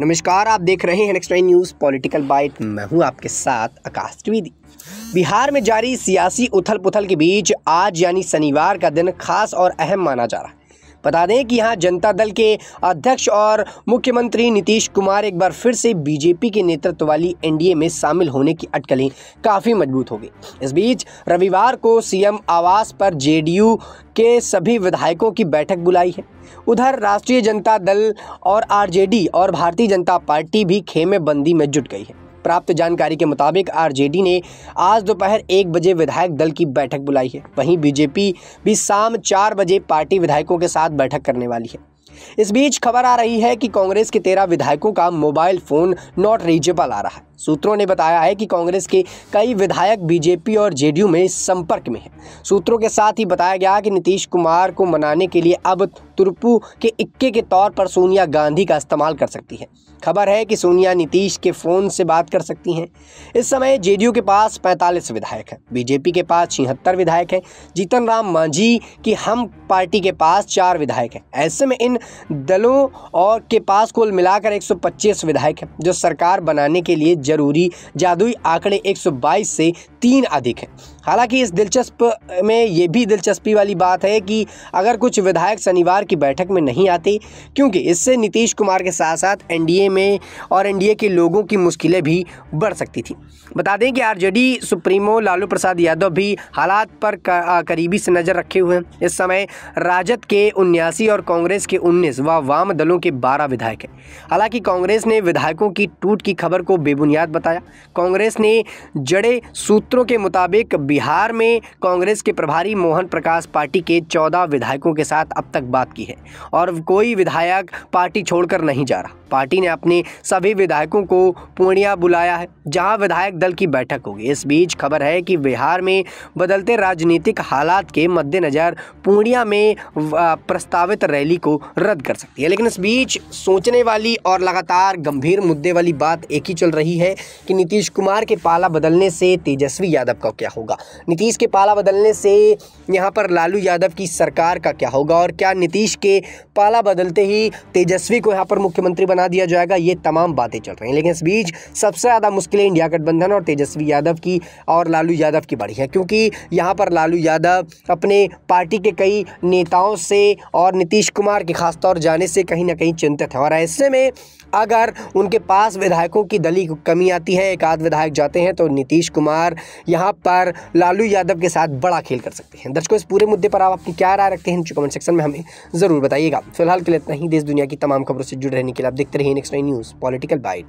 नमस्कार आप देख रहे हैं नेक्स्ट न्यूज पॉलिटिकल बाइट मैं हूं आपके साथ आकाश त्रिवेदी बिहार में जारी सियासी उथल पुथल के बीच आज यानी शनिवार का दिन खास और अहम माना जा रहा है बता दें कि यहाँ जनता दल के अध्यक्ष और मुख्यमंत्री नीतीश कुमार एक बार फिर से बीजेपी के नेतृत्व वाली एनडीए में शामिल होने की अटकलें काफ़ी मजबूत हो गई इस बीच रविवार को सीएम आवास पर जेडीयू के सभी विधायकों की बैठक बुलाई है उधर राष्ट्रीय जनता दल और आरजेडी और भारतीय जनता पार्टी भी खेमे बंदी में जुट गई है प्राप्त जानकारी के मुताबिक आरजेडी ने आज दोपहर एक बजे विधायक दल की बैठक बुलाई है वहीं बीजेपी भी शाम चार बजे पार्टी विधायकों के साथ बैठक करने वाली है इस बीच खबर आ रही है कि कांग्रेस के तेरह विधायकों का मोबाइल फोन नॉट रीचेबल आ रहा है सूत्रों ने बताया है कि कांग्रेस के कई विधायक बीजेपी और जेडीयू में संपर्क में हैं सूत्रों के साथ ही बताया गया कि नीतीश कुमार को मनाने के लिए अब तुरपू के इक्के के तौर पर सोनिया गांधी का इस्तेमाल कर सकती है खबर है कि सोनिया नीतीश के फ़ोन से बात कर सकती हैं इस समय जेडीयू के पास 45 विधायक हैं बीजेपी के पास छिहत्तर विधायक हैं जीतन राम मांझी की हम पार्टी के पास चार विधायक हैं ऐसे में इन दलों और के पास कुल मिलाकर 125 विधायक हैं जो सरकार बनाने के लिए जरूरी जादुई आंकड़े 122 से तीन अधिक हैं हालांकि इस दिलचस्प में ये भी दिलचस्पी वाली बात है कि अगर कुछ विधायक शनिवार की बैठक में नहीं आते क्योंकि इससे नीतीश कुमार के साथ साथ एनडीए में और एनडीए के लोगों की मुश्किलें भी बढ़ सकती थी बता दें कि आरजेडी सुप्रीमो लालू प्रसाद यादव भी हालात पर करीबी से नज़र रखे हुए हैं इस समय राजद के उन्यासी और कांग्रेस के उन्नीस व वाम दलों के बारह विधायक हैं हालांकि कांग्रेस ने विधायकों की टूट की खबर को बेबुनियाद बुनियाद बताया कांग्रेस ने जड़े सूत्रों के मुताबिक बिहार में कांग्रेस के प्रभारी मोहन प्रकाश पार्टी के चौदह विधायकों के साथ अब तक बात की है और कोई विधायक पार्टी छोड़कर नहीं जा रहा पार्टी ने अपने सभी विधायकों को पूर्णिया बुलाया है जहां विधायक दल की बैठक होगी इस बीच खबर है कि बिहार में बदलते राजनीतिक हालात के मद्देनज़र पूर्णिया में प्रस्तावित रैली को रद्द कर सकती है लेकिन इस बीच सोचने वाली और लगातार गंभीर मुद्दे वाली बात एक ही चल रही है कि नीतीश कुमार के पाला बदलने से तेजस्वी यादव का क्या होगा नीतीश के पाला बदलने से यहाँ पर लालू यादव की सरकार का क्या होगा और क्या नीतीश के पाला बदलते ही तेजस्वी को यहाँ पर मुख्यमंत्री बना बना दिया जाएगा ये तमाम बातें चल रही हैं लेकिन इस बीच सबसे ज़्यादा मुश्किलें इंडिया गठबंधन और तेजस्वी यादव की और लालू यादव की बढ़ी है क्योंकि यहाँ पर लालू यादव अपने पार्टी के कई नेताओं से और नीतीश कुमार के खासतौर जाने से कहीं ना कहीं चिंतित है और ऐसे में अगर उनके पास विधायकों की दली कमी आती है एक आध विधायक जाते हैं तो नीतीश कुमार यहाँ पर लालू यादव के साथ बड़ा खेल कर सकते हैं दर्शकों इस पूरे मुद्दे पर आप अपनी क्या राय रखते हैं कमेंट सेक्शन में हमें ज़रूर बताइएगा फिलहाल के लिए इतना ही देश दुनिया की तमाम खबरों से जुड़े रहने के लिए आप देखते देखते रहिए नेक्स्ट न्यूज़ पॉलिटिकल बाइट